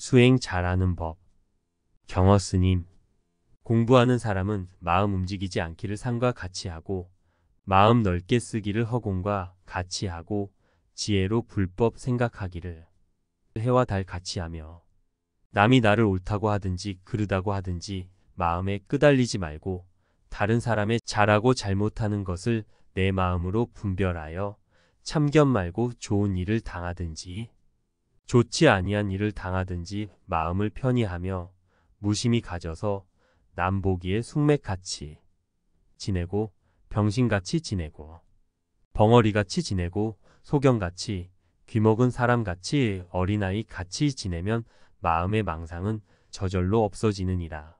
수행 잘하는 법. 경어 스님. 공부하는 사람은 마음 움직이지 않기를 상과 같이 하고, 마음 넓게 쓰기를 허공과 같이 하고, 지혜로 불법 생각하기를 해와 달 같이 하며, 남이 나를 옳다고 하든지 그르다고 하든지 마음에 끄달리지 말고, 다른 사람의 잘하고 잘못하는 것을 내 마음으로 분별하여 참견 말고 좋은 일을 당하든지 좋지 아니한 일을 당하든지 마음을 편히 하며 무심히 가져서 남 보기에 숙맥같이 지내고 병신같이 지내고 벙어리같이 지내고 소경같이 귀먹은 사람같이 어린아이 같이 지내면 마음의 망상은 저절로 없어지느니라.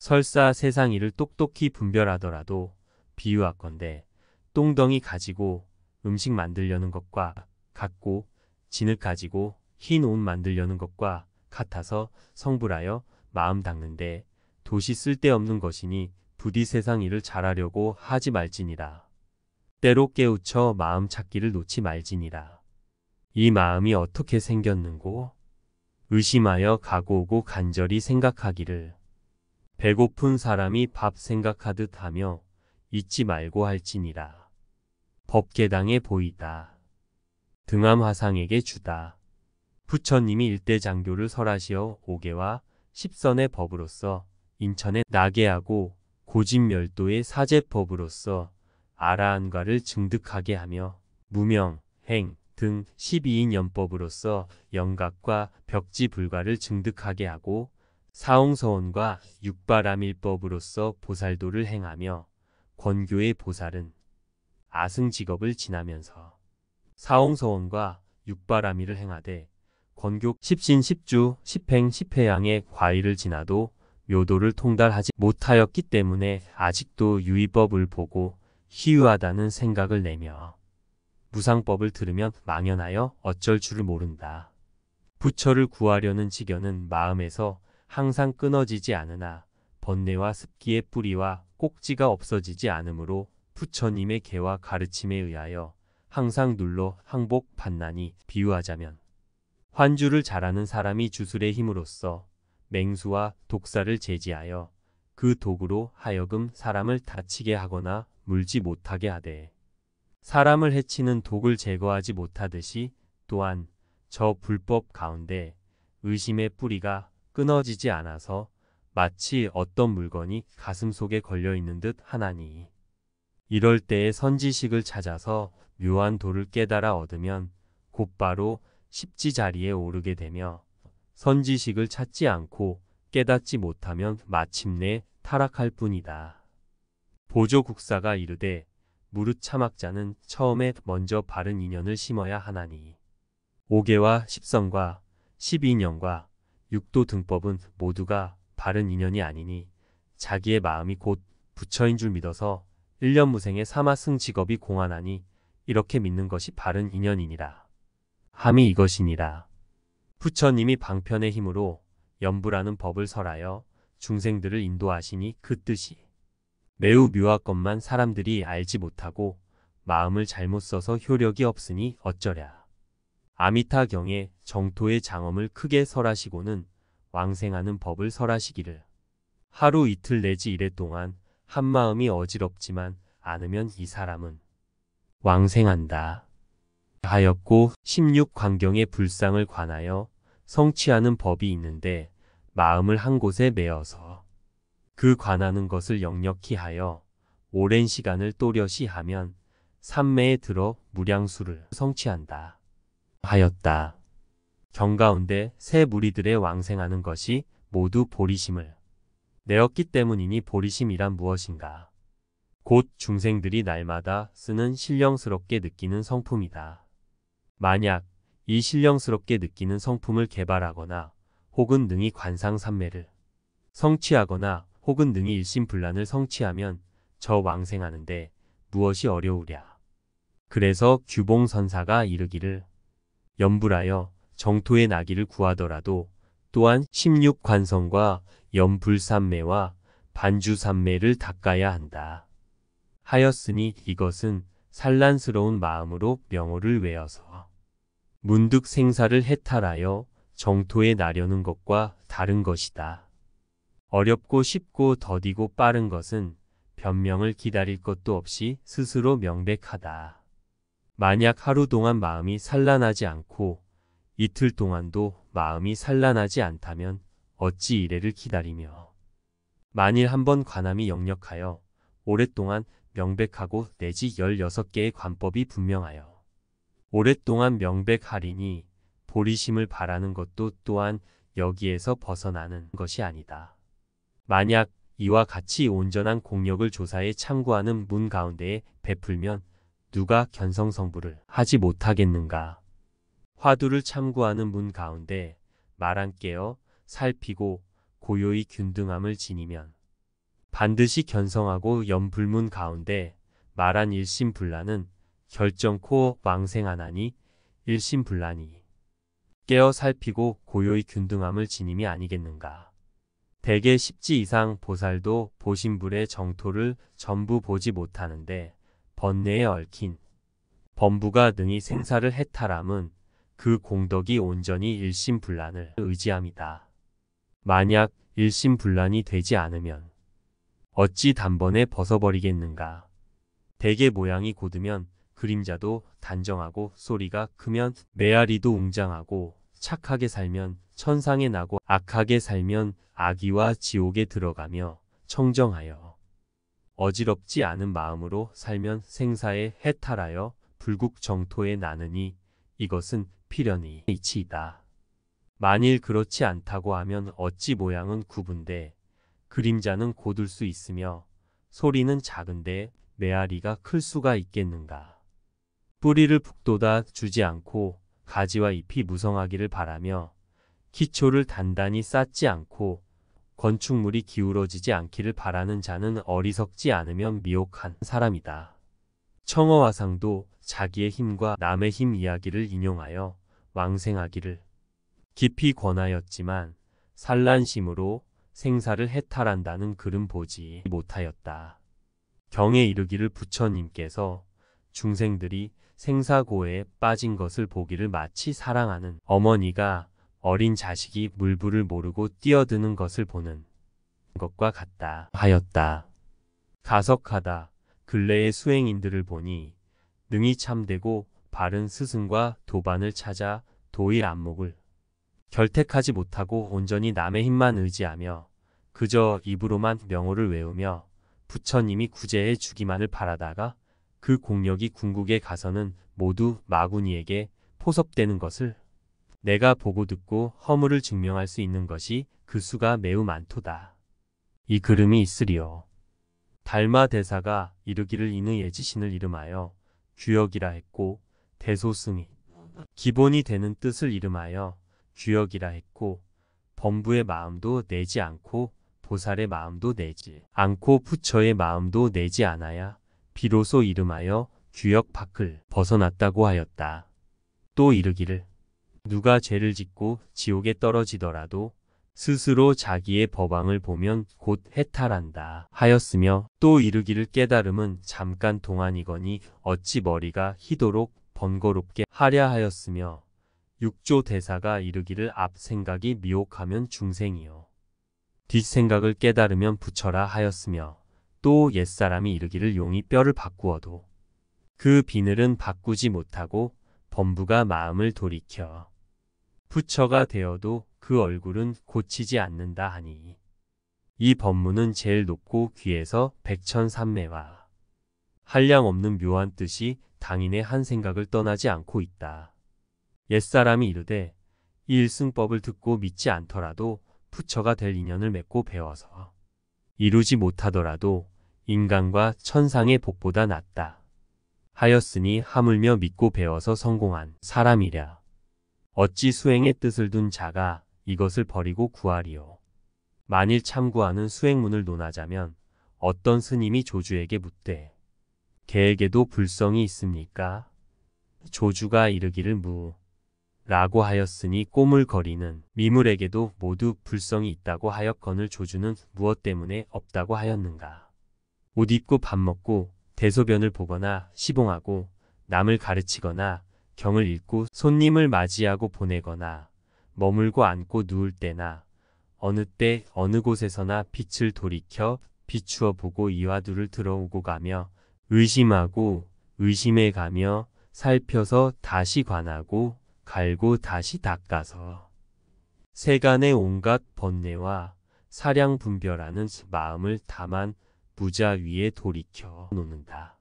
설사 세상 일을 똑똑히 분별하더라도 비유하건대 똥덩이 가지고 음식 만들려는 것과 같고 진흙 가지고 흰옷 만들려는 것과 같아서 성불하여 마음 닦는데 도시 쓸데없는 것이니 부디 세상 일을 잘하려고 하지 말지니라. 때로 깨우쳐 마음 찾기를 놓지 말지니라. 이 마음이 어떻게 생겼는고? 의심하여 가고 오고 간절히 생각하기를. 배고픈 사람이 밥 생각하듯 하며 잊지 말고 할지니라. 법계당에 보이다. 등암화상에게 주다. 부처님이 일대 장교를 설하시어 오계와십선의 법으로서 인천에 나게 하고 고진멸도의 사제법으로서 아라한과를 증득하게 하며 무명, 행, 등 12인 연법으로서 영각과 벽지불가를 증득하게 하고 사홍서원과 육바람일법으로서 보살도를 행하며 권교의 보살은 아승 직업을 지나면서 사홍서원과 육바람일을 행하되 권교 10신 10주 10행 10회양의 과일을 지나도 묘도를 통달하지 못하였기 때문에 아직도 유의법을 보고 희유하다는 생각을 내며 무상법을 들으면 망연하여 어쩔 줄을 모른다. 부처를 구하려는 지견은 마음에서 항상 끊어지지 않으나 번뇌와 습기의 뿌리와 꼭지가 없어지지 않으므로 부처님의 개와 가르침에 의하여 항상 눌러 항복 반나니 비유하자면 환주를 잘하는 사람이 주술의 힘으로써 맹수와 독사를 제지하여 그독으로 하여금 사람을 다치게 하거나 물지 못하게 하되 사람을 해치는 독을 제거하지 못하듯이 또한 저 불법 가운데 의심의 뿌리가 끊어지지 않아서 마치 어떤 물건이 가슴 속에 걸려 있는 듯 하나니 이럴 때에 선지식을 찾아서 묘한 도를 깨달아 얻으면 곧바로 십지 자리에 오르게 되며 선지식을 찾지 않고 깨닫지 못하면 마침내 타락할 뿐이다. 보조국사가 이르되 무릇참막자는 처음에 먼저 바른 인연을 심어야 하나니 오계와십0성과십2인연과 육도 등법은 모두가 바른 인연이 아니니 자기의 마음이 곧 부처인 줄 믿어서 1년 무생의 사마승 직업이 공안하니 이렇게 믿는 것이 바른 인연이니라. 함이 이것이니라. 부처님이 방편의 힘으로 연부라는 법을 설하여 중생들을 인도하시니 그 뜻이 매우 묘하건만 사람들이 알지 못하고 마음을 잘못 써서 효력이 없으니 어쩌랴. 아미타경에 정토의 장엄을 크게 설하시고는 왕생하는 법을 설하시기를 하루 이틀 내지 이래 동안 한마음이 어지럽지만 않으면 이 사람은 왕생한다. 하였고 1 6광경의 불상을 관하여 성취하는 법이 있는데 마음을 한 곳에 메어서 그 관하는 것을 역력히 하여 오랜 시간을 또렷이 하면 삼매에 들어 무량수를 성취한다 하였다. 경가운데 새 무리들의 왕생하는 것이 모두 보리심을 내었기 때문이니 보리심이란 무엇인가. 곧 중생들이 날마다 쓰는 신령스럽게 느끼는 성품이다. 만약 이 신령스럽게 느끼는 성품을 개발하거나 혹은 능히 관상산매를 성취하거나 혹은 능히 일심불란을 성취하면 저 왕생하는데 무엇이 어려우랴. 그래서 규봉선사가 이르기를 염불하여 정토의 나기를 구하더라도 또한 16관성과 염불산매와반주산매를 닦아야 한다. 하였으니 이것은 산란스러운 마음으로 명호를 외어서 문득 생사를 해탈하여 정토에 나려는 것과 다른 것이다. 어렵고 쉽고 더디고 빠른 것은 변명을 기다릴 것도 없이 스스로 명백하다. 만약 하루 동안 마음이 산란하지 않고 이틀 동안도 마음이 산란하지 않다면 어찌 이래를 기다리며 만일 한번 관함이 역력하여 오랫동안 명백하고 내지 16개의 관법이 분명하여 오랫동안 명백하리니 보리심을 바라는 것도 또한 여기에서 벗어나는 것이 아니다. 만약 이와 같이 온전한 공력을 조사해 참고하는 문 가운데에 베풀면 누가 견성성부를 하지 못하겠는가. 화두를 참고하는 문 가운데 말안 깨어 살피고 고요히 균등함을 지니면 반드시 견성하고 연불문 가운데 말한 일심불란은 결정코 왕생하나니 일심불란이 깨어 살피고 고요의 균등함을 지님이 아니겠는가. 대개 십지 이상 보살도 보신불의 정토를 전부 보지 못하는데 번뇌에 얽힌 범부가 능히 생사를 해탈함은 그 공덕이 온전히 일심불란을 의지함이다. 만약 일심불란이 되지 않으면 어찌 단번에 벗어버리겠는가. 대개 모양이 곧으면 그림자도 단정하고 소리가 크면 메아리도 웅장하고 착하게 살면 천상에 나고 악하게 살면 악기와 지옥에 들어가며 청정하여 어지럽지 않은 마음으로 살면 생사에 해탈하여 불국 정토에 나느니 이것은 필연이 이치이다. 만일 그렇지 않다고 하면 어찌 모양은 구분데 그림자는 고둘 수 있으며 소리는 작은데 메아리가 클 수가 있겠는가. 뿌리를 북돋아 주지 않고 가지와 잎이 무성하기를 바라며 기초를 단단히 쌓지 않고 건축물이 기울어지지 않기를 바라는 자는 어리석지 않으면 미혹한 사람이다. 청어화상도 자기의 힘과 남의 힘 이야기를 인용하여 왕생하기를 깊이 권하였지만 산란심으로 생사를 해탈한다는 글은 보지 못하였다. 경에 이르기를 부처님께서 중생들이 생사고에 빠진 것을 보기를 마치 사랑하는 어머니가 어린 자식이 물불을 모르고 뛰어드는 것을 보는 것과 같다 하였다. 가석하다 근래의 수행인들을 보니 능이 참되고 바른 스승과 도반을 찾아 도일 안목을 결택하지 못하고 온전히 남의 힘만 의지하며 그저 입으로만 명호를 외우며 부처님이 구제해 주기만을 바라다가 그 공력이 궁극에 가서는 모두 마구니에게 포섭되는 것을 내가 보고 듣고 허물을 증명할 수 있는 것이 그 수가 매우 많도다. 이 그름이 있으리요. 달마 대사가 이르기를 이는 예지신을 이름하여 주역이라 했고 대소승이 기본이 되는 뜻을 이름하여 주역이라 했고 범부의 마음도 내지 않고 보살의 마음도 내지 않고 부처의 마음도 내지 않아야 비로소 이름하여 규역 밖을 벗어났다고 하였다. 또 이르기를 누가 죄를 짓고 지옥에 떨어지더라도 스스로 자기의 법왕을 보면 곧 해탈한다 하였으며 또 이르기를 깨달음은 잠깐 동안이거니 어찌 머리가 희도록 번거롭게 하랴 하였으며 육조 대사가 이르기를 앞 생각이 미혹하면 중생이요 뒷 생각을 깨달으면 부처라 하였으며 또 옛사람이 이르기를 용이 뼈를 바꾸어도 그 비늘은 바꾸지 못하고 범부가 마음을 돌이켜 부처가 되어도 그 얼굴은 고치지 않는다 하니 이 법문은 제일 높고 귀에서 백천삼매와 한량 없는 묘한 뜻이 당인의 한 생각을 떠나지 않고 있다. 옛사람이 이르되 일승법을 듣고 믿지 않더라도 부처가 될 인연을 맺고 배워서 이루지 못하더라도 인간과 천상의 복보다 낫다. 하였으니 하물며 믿고 배워서 성공한 사람이랴. 어찌 수행의 뜻을 둔 자가 이것을 버리고 구하리요. 만일 참구하는 수행문을 논하자면 어떤 스님이 조주에게 묻되 개에게도 불성이 있습니까? 조주가 이르기를 무 라고 하였으니 꼬물거리는 미물에게도 모두 불성이 있다고 하였건을 조주는 무엇 때문에 없다고 하였는가? 옷 입고 밥 먹고 대소변을 보거나 시봉하고 남을 가르치거나 경을 읽고 손님을 맞이하고 보내거나 머물고 앉고 누울 때나 어느 때 어느 곳에서나 빛을 돌이켜 비추어 보고 이와두를 들어오고 가며 의심하고 의심해 가며 살펴서 다시 관하고 갈고 다시 닦아서 세간의 온갖 번뇌와 사량 분별하는 마음을 담만 부자 위에 돌이켜 놓는다.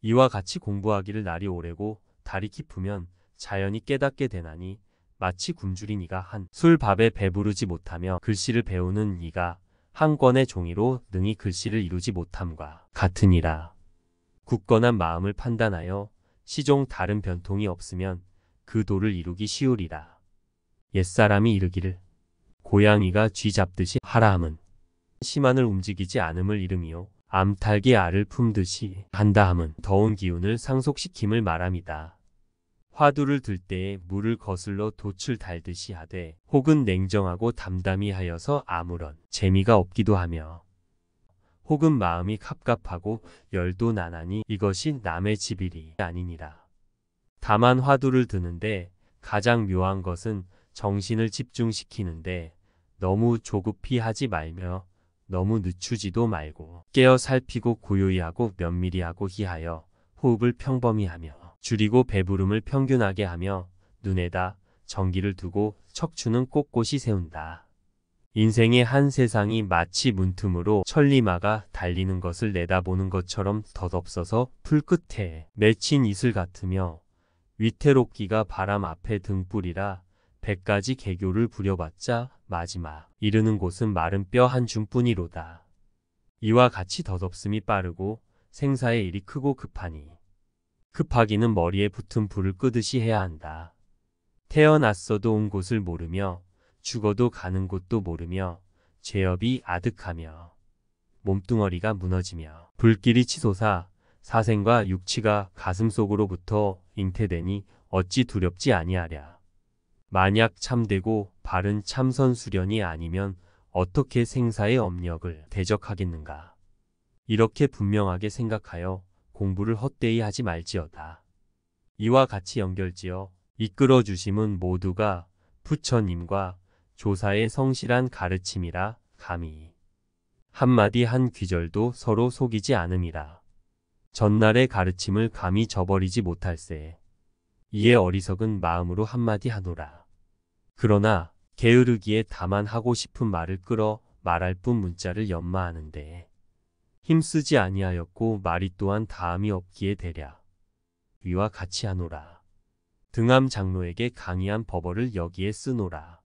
이와 같이 공부하기를 날이 오래고 달이 깊으면 자연히 깨닫게 되나니 마치 굶주린 이가 한 술 밥에 배부르지 못하며 글씨를 배우는 이가 한 권의 종이로 능히 글씨를 이루지 못함과 같으니라. 굳건한 마음을 판단하여 시종 다른 변통이 없으면 그 도를 이루기 쉬우리라. 옛사람이 이르기를 고양이가 쥐 잡듯이 하라 함은 심한을 움직이지 않음을 이름이요. 암탉이 알을 품듯이 한다함은 더운 기운을 상속시킴을 말합니다. 화두를 들 때에 물을 거슬러 돛을 달듯이 하되 혹은 냉정하고 담담히 하여서 아무런 재미가 없기도 하며 혹은 마음이 갑갑하고 열도 나나니 이것이 남의 집일이 아니니라. 다만 화두를 드는데 가장 묘한 것은 정신을 집중시키는데 너무 조급히 하지 말며 너무 늦추지도 말고 깨어 살피고 고요히 하고 면밀히 하고 희하여 호흡을 평범히 하며 줄이고 배부름을 평균하게 하며 눈에다 전기를 두고 척추는 꼿꼿이 세운다. 인생의 한 세상이 마치 문틈으로 천리마가 달리는 것을 내다보는 것처럼 덧없어서 풀끝에 맺힌 이슬 같으며 위태롭기가 바람 앞에 등불이라 백가지 개교를 부려봤자 마지막 이르는 곳은 마른 뼈 한 줌뿐이로다. 이와 같이 덧없음이 빠르고 생사의 일이 크고 급하니 급하기는 머리에 붙은 불을 끄듯이 해야 한다. 태어났어도 온 곳을 모르며 죽어도 가는 곳도 모르며 죄업이 아득하며 몸뚱어리가 무너지며 불길이 치솟아 사생과 육치가 가슴속으로부터 잉태되니 어찌 두렵지 아니하랴. 만약 참되고 바른 참선 수련이 아니면 어떻게 생사의 업력을 대적하겠는가. 이렇게 분명하게 생각하여 공부를 헛되이 하지 말지어다. 이와 같이 연결지어 이끌어 주심은 모두가 부처님과 조사의 성실한 가르침이라 감히 한마디 한 귀절도 서로 속이지 않음이라 전날의 가르침을 감히 저버리지 못할세 이에 어리석은 마음으로 한마디 하노라. 그러나 게으르기에 다만 하고 싶은 말을 끌어 말할 뿐 문자를 연마하는데 힘쓰지 아니하였고 말이 또한 다음이 없기에 대랴 위와 같이 하노라. 등암 장로에게 강의한 법어를 여기에 쓰노라.